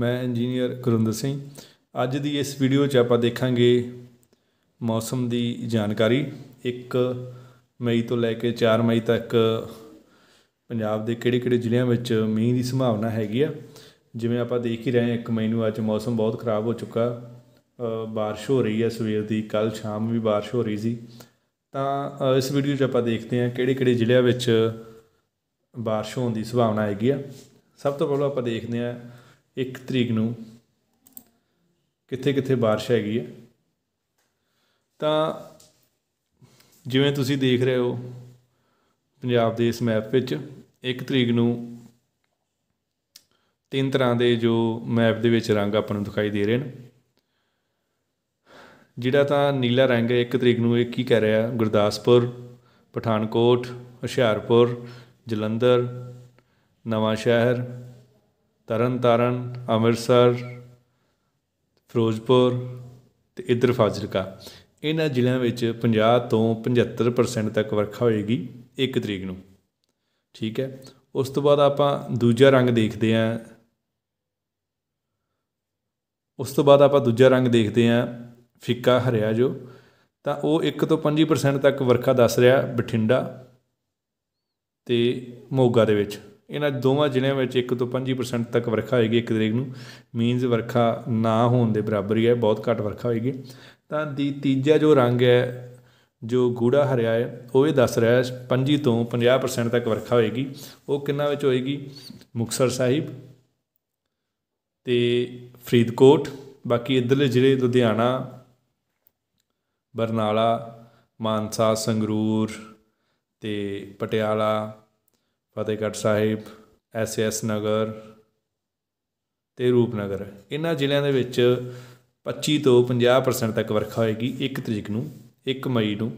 ਮੈਂ ਇੰਜੀਨੀਅਰ ਕੁਰਿੰਦਰ ਸਿੰਘ ਅੱਜ ਦੀ ਇਸ ਵੀਡੀਓ 'ਚ ਆਪਾਂ ਦੇਖਾਂਗੇ ਮੌਸਮ ਦੀ ਜਾਣਕਾਰੀ 1 ਮਈ ਤੋਂ ਲੈ ਕੇ 4 ਮਈ ਤੱਕ ਪੰਜਾਬ ਦੇ ਕਿਹੜੇ-ਕਿਹੜੇ ਜ਼ਿਲ੍ਹਿਆਂ ਵਿੱਚ ਮੀਂਹ ਦੀ ਸੰਭਾਵਨਾ ਹੈਗੀ ਆ ਜਿਵੇਂ ਆਪਾਂ ਦੇਖ ਹੀ ਰਹੇ ਹਾਂ 1 ਮਈ ਨੂੰ ਅੱਜ ਮੌਸਮ ਬਹੁਤ ਖਰਾਬ ਹੋ ਚੁੱਕਾ ਬਾਰਿਸ਼ ਹੋ ਰਹੀ ਹੈ ਸਵੇਰ ਦੀ ਕੱਲ ਸ਼ਾਮ ਵੀ ਬਾਰਿਸ਼ ਹੋ ਰਹੀ ਸੀ ਤਾਂ ਇਸ ਵੀਡੀਓ 'ਚ ਆਪਾਂ ਦੇਖਦੇ ਹਾਂ ਕਿਹੜੇ-ਕਿਹੜੇ ਜ਼ਿਲ੍ਹਿਆਂ ਵਿੱਚ ਬਾਰਿਸ਼ ਹੋਣ ਦੀ ਸੰਭਾਵਨਾ ਹੈਗੀ ਆ ਸਭ ਤੋਂ ਪਹਿਲਾਂ ਆਪਾਂ ਦੇਖਦੇ ਹਾਂ 1 ਤਰੀਕ ਨੂੰ ਕਿੱਥੇ ਕਿੱਥੇ بارش ਹੈਗੀ ਹੈ ਤਾਂ ਜਿਵੇਂ ਤੁਸੀਂ ਦੇਖ ਰਹੇ ਹੋ ਪੰਜਾਬ ਦੇ ਇਸ ਮੈਪ ਵਿੱਚ 1 ਤਰੀਕ ਨੂੰ ਤਿੰਨ ਤਰ੍ਹਾਂ ਦੇ ਜੋ ਮੈਪ ਦੇ ਵਿੱਚ ਰੰਗ ਆਪਾਂ ਨੂੰ ਦਿਖਾਈ ਦੇ ਰਹੇ ਨੇ ਜਿਹੜਾ ਤਾਂ ਨੀਲਾ ਰੰਗ ਹੈ 1 ਤਰੀਕ ਨੂੰ ਇਹ ਕੀ ਕਹਿ ਰਿਹਾ ਗੁਰਦਾਸਪੁਰ ਪਠਾਨਕੋਟ ਹੁਸ਼ਿਆਰਪੁਰ ਜਲੰਧਰ ਨਵਾਂ ਸ਼ਹਿਰ ਤਰਨਤਾਰਨ ਅੰਮ੍ਰਿਤਸਰ ਫਿਰੋਜ਼ਪੁਰ ਤੇ ਇਧਰ ਫਾਜ਼ਿਲਕਾ ਇਹਨਾਂ ਜ਼ਿਲ੍ਹਿਆਂ ਵਿੱਚ 50 ਤੋਂ 75% ਤੱਕ ਵਰਖਾ ਹੋਏਗੀ 1 ਤਰੀਕ ਨੂੰ ਠੀਕ ਹੈ ਉਸ ਤੋਂ ਬਾਅਦ ਆਪਾਂ ਦੂਜਾ ਰੰਗ ਦੇਖਦੇ ਆਂ ਉਸ ਤੋਂ ਬਾਅਦ ਆਪਾਂ ਦੂਜਾ ਰੰਗ ਦੇਖਦੇ ਆਂ ਫਿੱਕਾ ਹਰਿਆ ਜੋ ਤਾਂ ਉਹ 1 ਤੋਂ 25% ਤੱਕ ਵਰਖਾ ਦੱਸ ਰਿਹਾ ਬਠਿੰਡਾ ਤੇ ਮੋਗਾ ਦੇ ਵਿੱਚ ਇਹਨਾਂ ਦੋਵਾਂ ਜ਼ਿਲ੍ਹਿਆਂ ਵਿੱਚ 1 ਤੋਂ 25% ਤੱਕ ਵਰਖਾ ਹੋਏਗੀ ਇੱਕ ਤਰੀਕ ਨੂੰ ਮੀਨਸ ਵਰਖਾ ਨਾ ਹੋਣ ਦੇ ਬਰਾਬਰ ਹੀ ਹੈ ਬਹੁਤ ਘੱਟ ਵਰਖਾ ਹੋਏਗੀ ਤਾਂ ਦੀ ਤੀਜਾ ਜੋ ਰੰਗ ਹੈ ਜੋ ਗੂੜਾ ਹਰਿਆ ਹੈ ਉਹ ਇਹ ਦੱਸ ਰਿਹਾ ਹੈ 25 ਤੋਂ 50% ਤੱਕ ਵਰਖਾ ਹੋਏਗੀ ਉਹ ਕਿੰਨਾ ਵਿੱਚ ਹੋਏਗੀ ਮੁਕਸਰ ਸਾਹਿਬ ਤੇ ਫਰੀਦਕੋਟ ਬਾਕੀ ਇਧਰਲੇ ਜ਼ਿਲ੍ਹੇ ਲੁਧਿਆਣਾ ਬਰਨਾਲਾ ਮਾਨਸਾ ਸੰਗਰੂਰ ਤੇ ਪਟਿਆਲਾ ਫਤਿਹਗੜ੍ਹ ਸਾਹਿਬ ਐਸਐਸ ਨਗਰ ਤੇ ਰੂਪਨਗਰ ਇਹਨਾਂ ਜ਼ਿਲ੍ਹਿਆਂ ਦੇ ਵਿੱਚ 25 ਤੋਂ 50% ਤੱਕ ਵਰਖਾ ਹੋਏਗੀ 1 ਤਰੀਕ ਨੂੰ 1 ਮਈ ਨੂੰ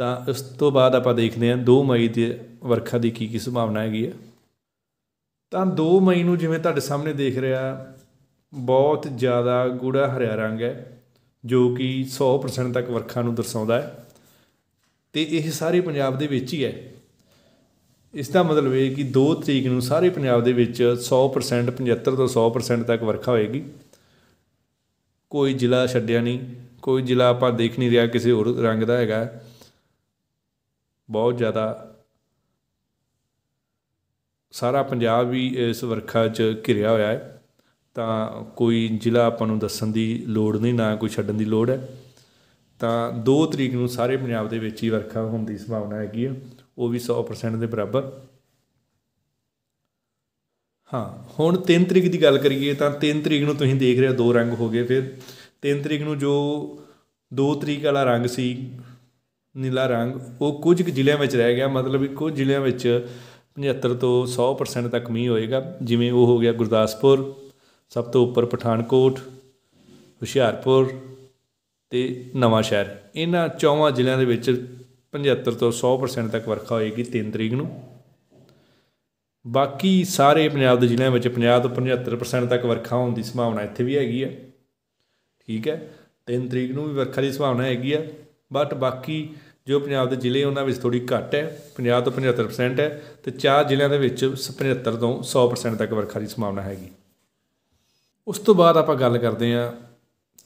ਤਾਂ ਉਸ ਤੋਂ ਬਾਅਦ ਆਪਾਂ ਦੇਖਦੇ ਹਾਂ 2 ਮਈ ਦੀ ਵਰਖਾ ਦੀ ਕੀ ਕੀ ਸੰਭਾਵਨਾ ਹੈਗੀ ਹੈ ਤਾਂ 2 ਮਈ ਨੂੰ ਜਿਵੇਂ ਤੁਹਾਡੇ ਸਾਹਮਣੇ ਦੇਖ ਰਿਹਾ ਬਹੁਤ ਜ਼ਿਆਦਾ ਗੂੜਾ ਹਰਿਆ ਰੰਗ ਹੈ ਜੋ ਕਿ 100% ਤੱਕ ਵਰਖਾ ਨੂੰ ਦਰਸਾਉਂਦਾ ਹੈ ਤੇ ਇਹ ਸਾਰੇ ਪੰਜਾਬ ਦੇ ਵਿੱਚ ਹੀ ਹੈ ਇਸ ਦਾ ਮਤਲਬ ਇਹ ਕਿ 2 ਤਰੀਕ ਨੂੰ ਸਾਰੇ ਪੰਜਾਬ ਦੇ ਵਿੱਚ 100% 75 ਤੋਂ 100% ਤੱਕ ਵਰਖਾ ਹੋਏਗੀ ਕੋਈ ਜ਼ਿਲ੍ਹਾ ਛੱਡਿਆ ਨਹੀਂ ਕੋਈ ਜ਼ਿਲ੍ਹਾ ਆਪਾਂ ਦੇਖ ਨਹੀਂ ਰਿਹਾ ਕਿਸੇ ਹੋਰ ਰੰਗ ਦਾ ਹੈਗਾ ਬਹੁਤ ਜ਼ਿਆਦਾ ਸਾਰਾ ਪੰਜਾਬ ਵੀ ਇਸ ਵਰਖਾ 'ਚ ਘਿਰਿਆ ਹੋਇਆ ਹੈ ਤਾਂ ਕੋਈ ਜ਼ਿਲ੍ਹਾ ਆਪਾਂ ਨੂੰ ਦੱਸਣ ਦੀ ਲੋੜ ਨਹੀਂ ਨਾ ਕੋਈ ਛੱਡਣ ਦੀ ਲੋੜ ਹੈ ਤਾਂ 2 ਤਰੀਕ ਨੂੰ ਸਾਰੇ ਪੰਜਾਬ ਦੇ ਵਿੱਚ ਹੀ ਵਰਖਾ ਹੋਣ ਦੀ ਸੰਭਾਵਨਾ ਹੈਗੀ ਹੈ ਉਹ ਵੀ 100% ਦੇ ਬਰਾਬਰ ਹਾਂ ਹੁਣ 3 ਤਰੀਕ ਦੀ ਗੱਲ ਕਰੀਏ ਤਾਂ 3 ਤਰੀਕ ਨੂੰ ਤੁਸੀਂ ਦੇਖ ਰਹੇ ਹੋ ਦੋ ਰੰਗ ਹੋ ਗਏ ਫਿਰ 3 ਤਰੀਕ ਨੂੰ ਜੋ 2 ਤਰੀਕ ਵਾਲਾ ਰੰਗ ਸੀ ਨੀਲਾ ਰੰਗ ਉਹ ਕੁਝ ਕੁ ਜ਼ਿਲ੍ਹਿਆਂ ਵਿੱਚ ਰਹਿ ਗਿਆ ਮਤਲਬ ਕਿ ਕੁਝ ਜ਼ਿਲ੍ਹਿਆਂ ਵਿੱਚ 75 ਤੋਂ 100% ਤੱਕ ਮੀਂਹ ਹੋਏਗਾ ਜਿਵੇਂ ਉਹ ਹੋ ਗਿਆ ਗੁਰਦਾਸਪੁਰ ਸਭ ਤੋਂ ਉੱਪਰ ਪਠਾਨਕੋਟ ਹੁਸ਼ਿਆਰਪੁਰ ਤੇ ਨਵਾਂ ਸ਼ਹਿਰ ਇਹਨਾਂ ਚੌਵਾਂ ਜ਼ਿਲ੍ਹਿਆਂ ਦੇ ਵਿੱਚ 75 ਤੋਂ 100% ਤੱਕ ਵਰਖਾ ਹੋਏਗੀ 3 ਤਰੀਕ ਨੂੰ ਬਾਕੀ ਸਾਰੇ ਪੰਜਾਬ ਦੇ ਜ਼ਿਲ੍ਹਿਆਂ ਵਿੱਚ 50 ਤੋਂ 75% ਤੱਕ ਵਰਖਾ ਹੋਣ ਦੀ ਸੰਭਾਵਨਾ ਇੱਥੇ ਵੀ ਹੈਗੀ ਹੈ ਠੀਕ ਹੈ 3 ਤਰੀਕ ਨੂੰ ਵੀ ਵਰਖਾ ਦੀ ਸੰਭਾਵਨਾ ਹੈਗੀ ਹੈ ਬਟ ਬਾਕੀ ਜੋ ਪੰਜਾਬ ਦੇ ਜ਼ਿਲ੍ਹੇ ਉਹਨਾਂ ਵਿੱਚ ਥੋੜੀ ਘੱਟ ਹੈ 50 ਤੋਂ 75% ਹੈ ਤੇ ਚਾਰ ਜ਼ਿਲ੍ਹਿਆਂ ਦੇ ਵਿੱਚ 75 ਤੋਂ 100% ਤੱਕ ਵਰਖਾ ਦੀ ਸੰਭਾਵਨਾ ਹੈਗੀ ਉਸ ਤੋਂ ਬਾਅਦ ਆਪਾਂ ਗੱਲ ਕਰਦੇ ਹਾਂ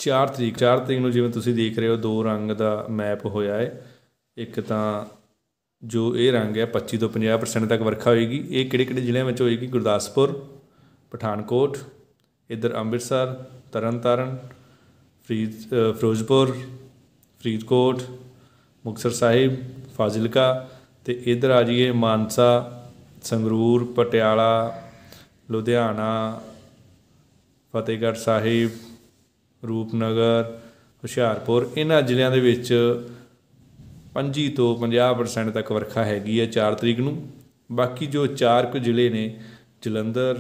4 ਤਰੀਕ 4 ਤਰੀਕ ਨੂੰ ਜਿਵੇਂ ਤੁਸੀਂ ਦੇਖ ਰਹੇ ਹੋ ਦੋ ਰੰਗ ਦਾ ਮੈਪ ਹੋਇਆ ਹੈ ਇੱਕ ਤਾਂ ਜੋ ਇਹ ਰੰਗ ਹੈ 25 ਤੋਂ 50% ਤੱਕ ਵਰਖਾ ਹੋਏਗੀ ਇਹ ਕਿਹੜੇ ਕਿਹੜੇ ਜ਼ਿਲ੍ਹਿਆਂ ਵਿੱਚ ਹੋਏਗੀ ਗੁਰਦਾਸਪੁਰ ਪਠਾਨਕੋਟ ਇਧਰ ਅੰਮ੍ਰਿਤਸਰ ਤਰਨਤਾਰਨ ਫਰੀਦ ਫਿਰੋਜ਼ਪੁਰ ਫਰੀਦਕੋਟ ਮੁਕਸਰ ਸਾਹਿਬ ਫਾਜ਼ਿਲਕਾ ਤੇ ਇਧਰ ਆ ਜੀਏ ਮਾਨਸਾ ਸੰਗਰੂਰ ਪਟਿਆਲਾ ਲੁਧਿਆਣਾ ਫਤਿਹਗੜ੍ਹ ਸਾਹਿਬ ਰੂਪਨਗਰ ਹੁਸ਼ਿਆਰਪੁਰ ਇਹਨਾਂ ਜ਼ਿਲ੍ਹਿਆਂ ਦੇ ਵਿੱਚ 25 ਤੋਂ 50% ਤੱਕ ਵਰਖਾ ਹੈਗੀ ਹੈ 4 ਤਰੀਕ ਨੂੰ ਬਾਕੀ ਜੋ ਚਾਰ ਕੁ ਜ਼ਿਲ੍ਹੇ ਨੇ ਜਲੰਧਰ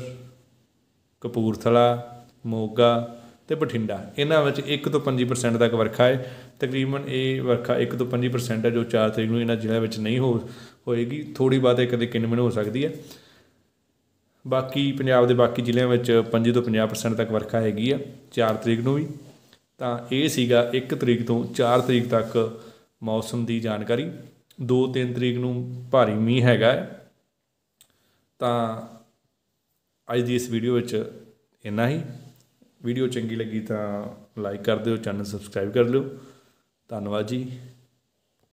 ਕਪੂਰਥਲਾ ਮੋਗਾ ਤੇ ਬਠਿੰਡਾ ਇਹਨਾਂ ਵਿੱਚ 1 ਤੋਂ 25% ਤੱਕ ਵਰਖਾ ਹੈ ਤਕਰੀਬਨ ਇਹ ਵਰਖਾ 1 ਤੋਂ 25% ਹੈ ਜੋ 4 ਤਰੀਕ ਨੂੰ ਇਹਨਾਂ ਜ਼ਿਲ੍ਹਿਆਂ ਵਿੱਚ ਨਹੀਂ ਹੋ ਹੋਏਗੀ ਥੋੜੀ ਬਾਤ ਇਹ ਕਦੇ ਕਿੰਨੇ ਹੋ ਸਕਦੀ ਹੈ ਬਾਕੀ ਪੰਜਾਬ ਦੇ ਬਾਕੀ ਜ਼ਿਲ੍ਹਿਆਂ ਵਿੱਚ 5 ਤੋਂ 50% ਤੱਕ ਵਰਖਾ ਹੈਗੀ ਆ 4 ਤਰੀਕ ਨੂੰ ਵੀ ਤਾਂ ਇਹ ਸੀਗਾ 1 ਤਰੀਕ ਤੋਂ 4 ਤਰੀਕ ਤੱਕ ਮੌਸਮ ਦੀ ਜਾਣਕਾਰੀ 2-3 ਤਰੀਕ ਨੂੰ ਭਾਰੀ ਮੀਂਹ ਹੈਗਾ ਤਾਂ ਅੱਜ ਦੀ ਇਸ ਵੀਡੀਓ ਵਿੱਚ ਇੰਨਾ ਹੀ ਵੀਡੀਓ ਚੰਗੀ ਲੱਗੀ ਤਾਂ ਲਾਈਕ ਕਰ ਦਿਓ ਚੈਨਲ ਸਬਸਕ੍ਰਾਈਬ ਕਰ ਲਿਓ ਧੰਨਵਾਦ ਜੀ